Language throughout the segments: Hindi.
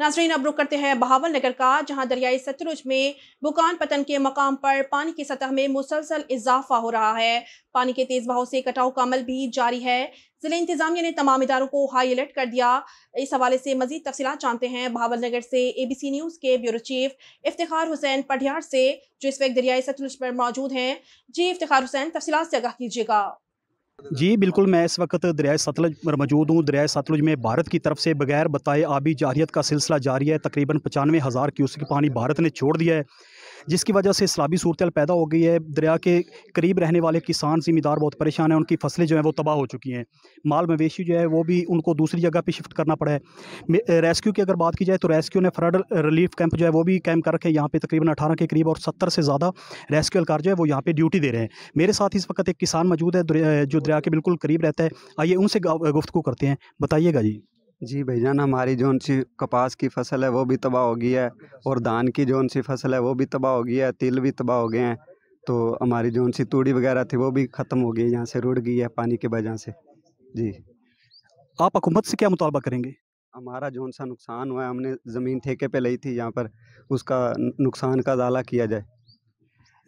नाजरीन अब रुक करते हैं बहावल नगर का जहाँ दरियाई सतलुज में बुकान पतन के मकाम पर पानी की सतह में मुसलसल इजाफा हो रहा है पानी के तेज़ बहाव से कटाव का अमल भी जारी है ज़िले इंतजामिया ने तमाम इदारों को हाई अलर्ट कर दिया इस हवाले से मजीद तफसी जानते हैं बहावल नगर से ए बी सी न्यूज़ के ब्यूरो चीफ इफ्तार हुसैन पढ़ियार से जो इस वक्त दरियाई सतलुज पर मौजूद हैं जी इफ्तार हुसैन तफसी से आगाह कीजिएगा जी बिल्कुल मैं इस वक्त दरियाए सतलज पर मौजूद हूँ दरियाए सतलुज में भारत की तरफ से बगैर बताए आबी जारियत का सिलसिला जारी है तकरीबन पचानवे हज़ार क्यूसिक पानी भारत ने छोड़ दिया है जिसकी वजह से सलाबी सूरत पैदा हो गई है दरिया के करीब रहने वाले किसान जिम्मेदार बहुत परेशान हैं उनकी फसलें जो हैं वो तबाह हो चुकी हैं माल मवेशी जो है वो भी उनको दूसरी जगह पर शिफ्ट करना पड़ा है रेस्क्यू की अगर बात की जाए तो रेस्क्यू ने फ्लड रिलीफ कैंप जो है वो भी कैम्प कर रखे यहाँ पर तकरीबन अठारह के करीब और सत्तर से ज़्यादा रेस्क्यू अलकार जो है वो यहाँ पर ड्यूटी दे रहे हैं मेरे साथ इस वक्त एक किसान मौजूद है जो दरिया के बिल्कुल करीब रहता है आइए उनसे गुफ्तु करते हैं बताइएगा जी जी भैजान हमारी जौन सी कपास की फसल है वो भी तबाह हो गई है और धान की जौन सी फसल है वो भी तबाह हो गई है तिल भी तबाह हो गए हैं तो हमारी जौन सी तूड़ी वगैरह थी वो भी ख़त्म हो गई है यहाँ से रुड़ गई है पानी की वजह से जी आप हुकूमत से क्या मुतालबा करेंगे हमारा जौन सा नुकसान हुआ है हमने ज़मीन ठेके पे ली थी यहाँ पर उसका नुकसान का दाला किया जाए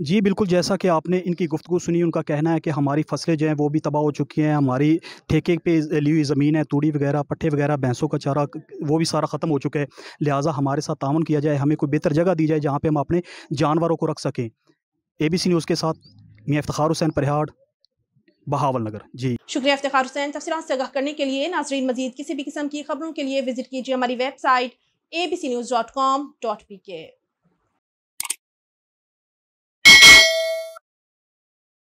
जी बिल्कुल जैसा कि आपने इनकी गुफ्तु सुनी उनका कहना है कि हमारी फसलें जो हैं वो भी तबाह हो चुकी हैं हमारी ठेके पे ली हुई ज़मीन है तूड़ी वगैरह पट्टे वगैरह भैंसों का चारा वो भी सारा ख़त्म हो चुका है लिहाजा हमारे साथ ताउन किया जाए हमें कोई बेहतर जगह दी जाए जहाँ पर हम अपने जानवरों को रख सकें ए बी सी न्यूज़ के साथ मैं इफ्तार हुसैन परिहाड़ बहावल नगर जी शुक्रिया इफ्तार हुसैन तफसरा से आगा करने के लिए नाजरीन मजीद किसी भी किस्म की खबरों के लिए विजिट कीजिए हमारी website A B C news dot com dot P के